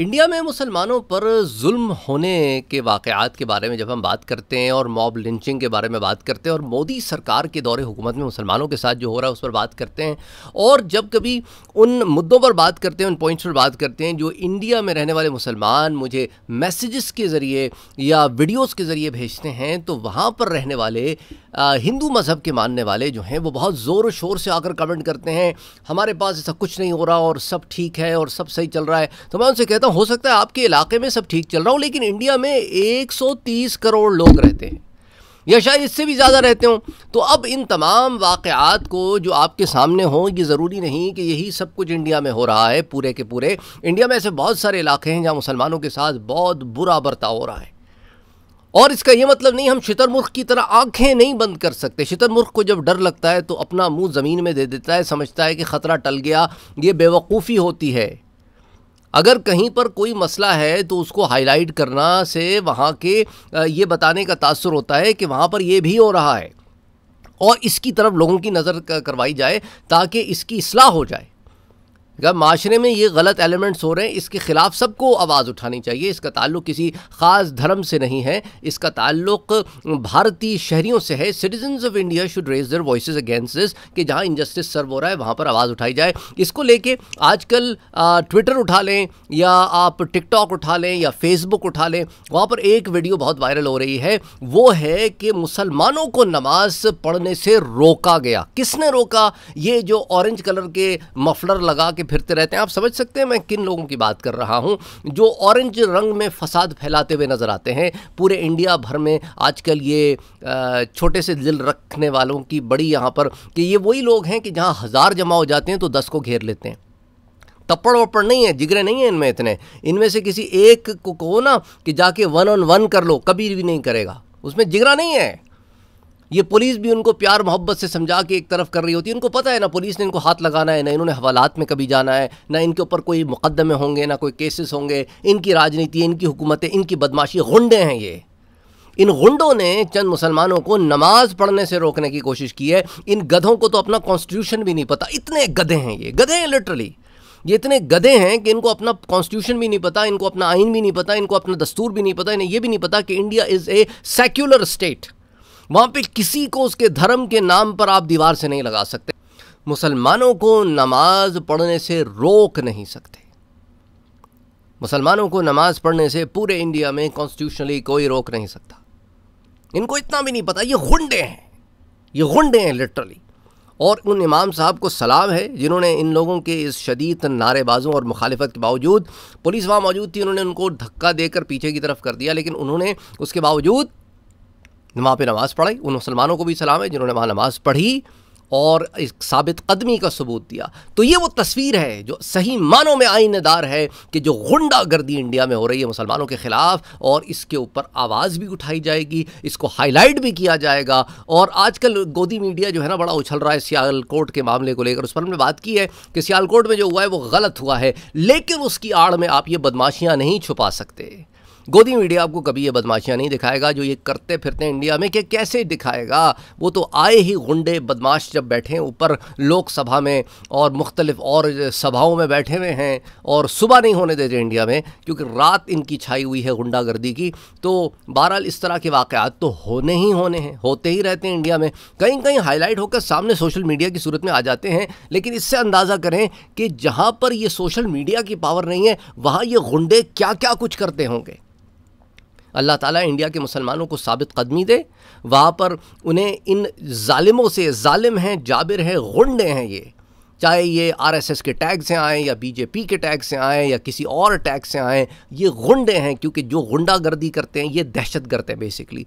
India में मुसलमानों पर जुल्म होने के वाक़ात के बारे में जब हम बात करते हैं और मॉब लिंचिंग के बारे में बात करते हैं और मोदी सरकार के दौरे हुकूमत में मुसलमानों के साथ जो हो रहा है उस पर बात करते हैं और जब कभी उन मुद्दों पर बात करते हैं उन पॉइंट्स पर बात करते हैं जो इंडिया में रहने वाले मुसलमान मुझे मैसेजेस के ज़रिए या वीडियोज़ के ज़रिए भेजते हैं तो वहाँ पर रहने वाले हिंदू मज़हब के मानने वाले जो हैं वो बहुत ज़ोर शोर से आकर कमेंट करते हैं हमारे पास ऐसा कुछ नहीं हो रहा और सब ठीक है और सब सही चल रहा है तो मैं उनसे कहता कहता तो हूँ हो सकता है आपके इलाके में सब ठीक चल रहा हो लेकिन इंडिया में 130 करोड़ लोग रहते हैं या शायद इससे भी ज़्यादा रहते हों तो अब इन तमाम वाक़ात को जो आपके सामने हों ये ज़रूरी नहीं कि यही सब कुछ इंडिया में हो रहा है पूरे के पूरे इंडिया में ऐसे बहुत सारे इलाके हैं जहाँ मुसलमानों के साथ बहुत बुरा बर्ताव हो रहा है और इसका ये मतलब नहीं हम शितरमुर्ख की तरह आंखें नहीं बंद कर सकते शितरमुर्ख को जब डर लगता है तो अपना मुंह ज़मीन में दे देता है समझता है कि ख़तरा टल गया ये बेवकूफ़ी होती है अगर कहीं पर कोई मसला है तो उसको हाईलाइट करना से वहाँ के ये बताने का तासर होता है कि वहाँ पर ये भी हो रहा है और इसकी तरफ लोगों की नज़र करवाई जाए ताकि इसकी असलाह हो जाए जब माशरे में ये गलत एलिमेंट्स हो रहे हैं इसके ख़िलाफ़ सबको आवाज़ उठानी चाहिए इसका ताल्लुक किसी ख़ास धर्म से नहीं है इसका ताल्लुक भारतीय शहरीों से है citizens of India should raise their voice against this कि जहाँ इनजस्टिस सर्व हो रहा है वहाँ पर आवाज़ उठाई जाए इसको लेके आजकल ट्विटर उठा लें या आप टिकटॉक उठा लें या फेसबुक उठा लें वहाँ पर एक वीडियो बहुत वायरल हो रही है वो है कि मुसलमानों को नमाज पढ़ने से रोका गया किसने रोका ये जो ऑरेंज कलर के मफलर लगा के फिरते रहते हैं आप समझ सकते हैं मैं किन लोगों की बात कर रहा हूं जो ऑरेंज रंग में फसाद फैलाते हुए नज़र आते हैं पूरे इंडिया भर में आजकल ये छोटे से दिल रखने वालों की बड़ी यहाँ पर कि ये वही लोग हैं कि जहाँ हज़ार जमा हो जाते हैं तो दस को घेर लेते हैं तप्पड़ वप्पड़ नहीं है जिगरे नहीं है इनमें इतने इनमें से किसी एक को कहो ना कि जाके वन ऑन वन कर लो कभी भी नहीं करेगा उसमें जिगरा नहीं है ये पुलिस भी उनको प्यार मोहब्बत से समझा के एक तरफ कर रही होती है उनको पता है ना पुलिस ने इनको हाथ लगाना है ना इन्होंने हवालात में कभी जाना है ना इनके ऊपर कोई मुकदमे होंगे ना कोई केसेस होंगे इनकी राजनीति इनकी हुकूमतें इनकी बदमाशी गुंडे हैं ये इन गुंडों ने चंद मुसलमानों को नमाज पढ़ने से रोकने की कोशिश की है इन गधों को तो अपना कॉन्स्टिट्यूशन भी नहीं पता इतने गधे हैं ये गधे हैं लिटरली ये इतने गधे हैं कि इनको अपना कॉन्स्टिट्यूशन भी नहीं पता इनको अपना आइन भी नहीं पता इनको अपना दस्तूर भी नहीं पता इन्हें यह भी नहीं पता कि India is a secular state वहाँ पे किसी को उसके धर्म के नाम पर आप दीवार से नहीं लगा सकते मुसलमानों को नमाज पढ़ने से रोक नहीं सकते मुसलमानों को नमाज पढ़ने से पूरे इंडिया में कॉन्स्टिट्यूशनली कोई रोक नहीं सकता इनको इतना भी नहीं पता ये गुंडे हैं ये गुंडे हैं लिटरली और उन इमाम साहब को सलाम है जिन्होंने इन लोगों के इस शदीद नारेबाजों और मुखालफत के बावजूद पुलिस वहाँ मौजूद थी उन्होंने उनको धक्का देकर पीछे की तरफ कर दिया लेकिन उन्होंने उसके बावजूद वहाँ पर नमाज़ पढ़ाई उन मुसलमानों को भी सलाम है जिन्होंने वहाँ नमाज़ पढ़ी और इस साबित कदमी का सबूत दिया तो ये वो तस्वीर है जो सही मानों में आइनदार है कि जो गुंडा गर्दी इंडिया में हो रही है मुसलमानों के ख़िलाफ़ और इसके ऊपर आवाज़ भी उठाई जाएगी इसको हाईलाइट भी किया जाएगा और आजकल गोदी मीडिया जो है ना बड़ा उछल रहा है सियालकोट के मामले को लेकर उस पर हमने बात की है कि सियालकोट में जो हुआ है वो गलत हुआ है लेकिन उसकी आड़ में आप ये बदमाशियाँ नहीं छुपा सकते गोदी मीडिया आपको कभी ये बदमाशियाँ नहीं दिखाएगा जो ये करते फिरते हैं इंडिया में कि कैसे दिखाएगा वो तो आए ही गुंडे बदमाश जब बैठे ऊपर लोकसभा में और मुख्तलिफ और सभाओं में बैठे हुए हैं और सुबह नहीं होने देते इंडिया में क्योंकि रात इनकी छाई हुई है गुंडागर्दी की तो बहरहाल इस तरह के वाक़ात तो होने ही होने हैं होते ही रहते हैं इंडिया में कहीं कहीं हाईलाइट होकर सामने सोशल मीडिया की सूरत में आ जाते हैं लेकिन इससे अंदाज़ा करें कि जहाँ पर ये सोशल मीडिया की पावर नहीं है वहाँ ये गुंडे क्या क्या कुछ करते होंगे अल्लाह ताला इंडिया के मुसलमानों को साबित कदमी दे वहाँ पर उन्हें इन ालिमों से ालिम हैं जाबिर हैं गुंडे हैं ये चाहे ये आरएसएस के टैग से आएँ या बीजेपी के टैग से आएँ या किसी और टैग से आएँ ये गुंडे हैं क्योंकि जो गुंडागर्दी करते हैं ये दहशत गर्द हैं बेसिकली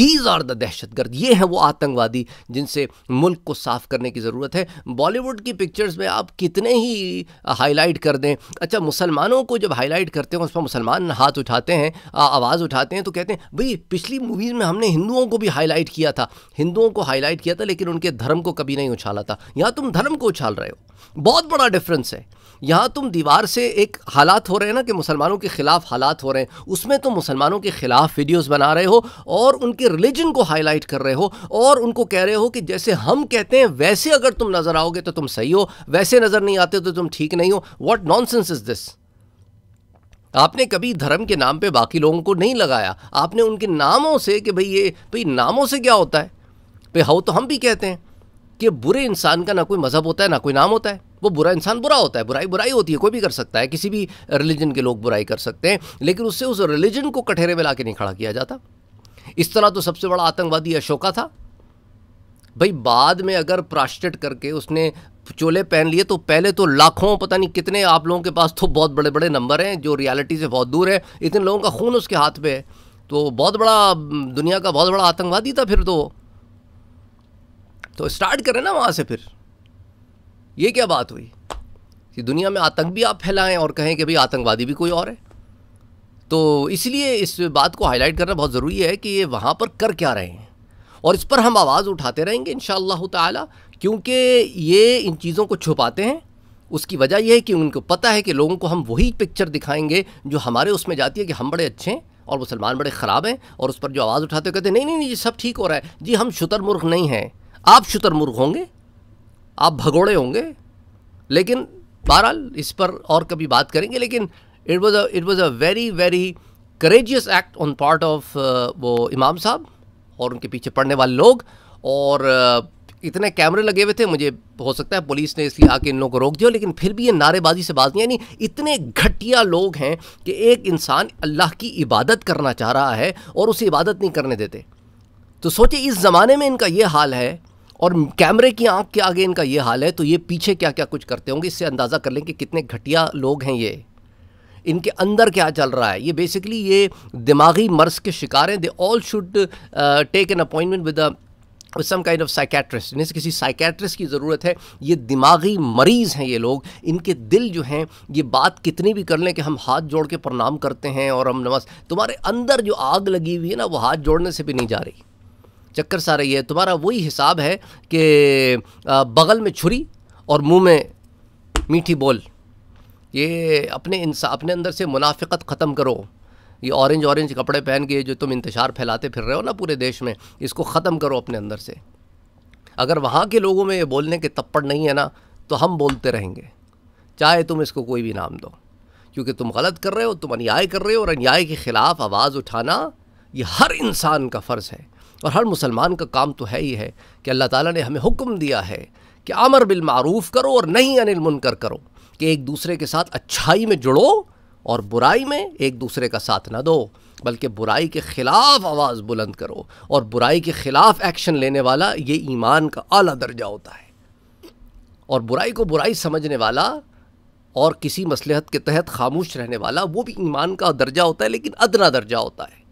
दीज आर द दहशत गर्द ये हैं वो आतंकवादी जिनसे मुल्क को साफ करने की ज़रूरत है बॉलीवुड की पिक्चर्स में आप कितने ही हाईलाइट कर दें अच्छा मुसलमानों को जब हाईलाइट करते हैं उस पर मुसलमान हाथ उठाते हैं आवाज़ उठाते हैं तो कहते हैं भाई पिछली मूवीज़ में हमने हिंदुओं को भी हाईलाइट किया था हिंदुओं को हाईलाइट किया था लेकिन उनके धर्म को कभी नहीं उछाला था यहाँ तुम धर्म को उछाल रहे रहे हो बहुत बड़ा डिफरेंस है यहाँ तुम दीवार से एक हालात हो रहे हैं ना कि मुसलमानों के ख़िलाफ़ हालात हो रहे हैं उसमें तुम मुसलमानों के ख़िलाफ़ वीडियोस बना रहे हो और उनके रिलीजन को हाईलाइट कर रहे हो और उनको कह रहे हो कि जैसे हम कहते हैं वैसे अगर तुम नज़र आओगे तो तुम सही हो वैसे नज़र नहीं आते तो तुम ठीक नहीं हो what nonsense is this आपने कभी धर्म के नाम पे बाकी लोगों को नहीं लगाया आपने उनके नामों से कि भाई ये भाई तो नामों से क्या होता है भाई हो तो हम भी कहते हैं कि बुरे इंसान का ना कोई मज़हब होता है ना कोई नाम होता है वो बुरा इंसान बुरा होता है बुराई बुराई होती है कोई भी कर सकता है किसी भी रिलीजन के लोग बुराई कर सकते हैं लेकिन उससे उस रिलीजन को कठेरे में ला नहीं खड़ा किया जाता इस तरह तो सबसे बड़ा आतंकवादी अशोका था भाई बाद में अगर प्राश्चित करके उसने चोले पहन लिए तो पहले तो लाखों पता नहीं कितने आप लोगों के पास तो बहुत बड़े बड़े नंबर हैं जो रियलिटी से बहुत दूर है इतने लोगों का खून उसके हाथ पे है तो बहुत बड़ा दुनिया का बहुत बड़ा आतंकवादी था फिर तो तो स्टार्ट करें ना वहाँ से फिर ये क्या बात हुई कि दुनिया में आतंक भी आप फैलाएं और कहें कि भाई आतंकवादी भी कोई और है तो इसलिए इस बात को हाईलाइट करना बहुत ज़रूरी है कि ये वहाँ पर कर क्या रहे हैं और इस पर हम आवाज़ उठाते रहेंगे इन ताला क्योंकि ये इन चीज़ों को छुपाते हैं उसकी वजह यह है कि उनको पता है कि लोगों को हम वही पिक्चर दिखाएंगे जो हमारे उसमें जाती है कि हम बड़े अच्छे हैं और मुसलमान बड़े ख़राब हैं और उस पर जो आवाज़ उठाते हुए कहते हैं नहीं नहीं नहीं ये सब ठीक हो रहा है जी हम मुर्ख नहीं हैं आप शुतरमुर्ग होंगे आप भगोड़े होंगे लेकिन बहरहाल इस पर और कभी बात करेंगे लेकिन it was it was a very very courageous act on part of वो इमाम साहब और उनके पीछे पड़ने वाले लोग और uh, इतने कैमरे लगे हुए थे मुझे हो सकता है पुलिस ने इसलिए आके इन लोगों को रोक दिया लेकिन फिर भी ये नारेबाजी से बात नहीं यानी इतने घटिया लोग हैं कि एक इंसान अल्लाह की इबादत करना चाह रहा है और उसे इबादत नहीं करने देते तो सोचिए इस ज़माने में इनका ये हाल है और कैमरे की आंख के आगे इनका ये हाल है तो ये पीछे क्या क्या कुछ करते होंगे इससे अंदाज़ा कर लें कि कितने घटिया लोग हैं ये इनके अंदर क्या चल रहा है ये बेसिकली ये दिमागी मर्ज के शिकार हैं they all should take an appointment with some kind of psychiatrist जिन्हें किसी साइकेट्रिस्ट की ज़रूरत है ये दिमागी मरीज़ हैं ये लोग इनके दिल जो हैं ये बात कितनी भी कर लें कि हम हाथ जोड़ के प्रणाम करते हैं और हम नमस तुम्हारे अंदर जो आग लगी हुई है ना वो हाथ जोड़ने से भी नहीं जा रही चक्कर सा रही है तुम्हारा वही हिसाब है कि बगल में छुरी और मुंह में मीठी बोल ये अपने इंसा अपने अंदर से मुनाफिकत ख़त्म करो ये ऑरेंज ऑरेंज कपड़े पहन के जो तुम इंतजार फैलाते फिर रहे हो ना पूरे देश में इसको ख़त्म करो अपने अंदर से अगर वहाँ के लोगों में ये बोलने के तप्पड़ नहीं है ना तो हम बोलते रहेंगे चाहे तुम इसको कोई भी नाम दो क्योंकि तुम गलत कर रहे हो तुम अन्याय कर रहे हो और अन्याय के ख़िलाफ़ आवाज़ उठाना ये हर इंसान का फ़र्ज़ है और हर मुसलमान का काम तो है ही है कि अल्लाह ताला ने हमें हुक्म दिया है कि आमर बिल मारूफ़ करो और नहीं अनिल मुनकर करो कि एक दूसरे के साथ अच्छाई में जुड़ो और बुराई में एक दूसरे का साथ ना दो बल्कि बुराई के ख़िलाफ़ आवाज़ बुलंद करो और बुराई के ख़िलाफ़ एक्शन लेने वाला ये ईमान का आला दर्जा होता है और बुराई को बुराई समझने वाला और किसी मसलहत के तहत खामोश रहने वाला वो भी ईमान का दर्जा होता है लेकिन अदना दर्जा होता है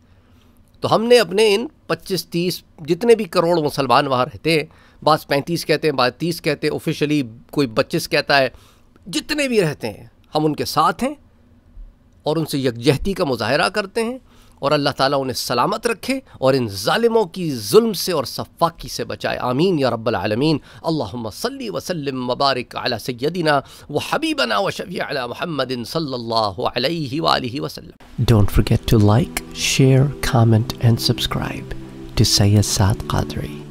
तो हमने अपने इन 25 30 जितने भी करोड़ मुसलमान वहाँ रहते हैं बास पैंतीस कहते हैं बास तीस कहते हैं ऑफिशियली कोई बच्चीस कहता है जितने भी रहते हैं हम उनके साथ हैं और उनसे यकजहती का मुजाहरा करते हैं और अल्लाह ताला उन्हें सलामत रखे और इन ालिमों की जुल्म से और सफ़ाकी से बचाए आमीन या रब्बालमीन अल्लाम सल्ली वसलम मुबारक अला सैदिना व हबीबना व शफ़ी महमदिन सल्लल्लाहु don't forget to like share comment and subscribe to Syed Saad Qadri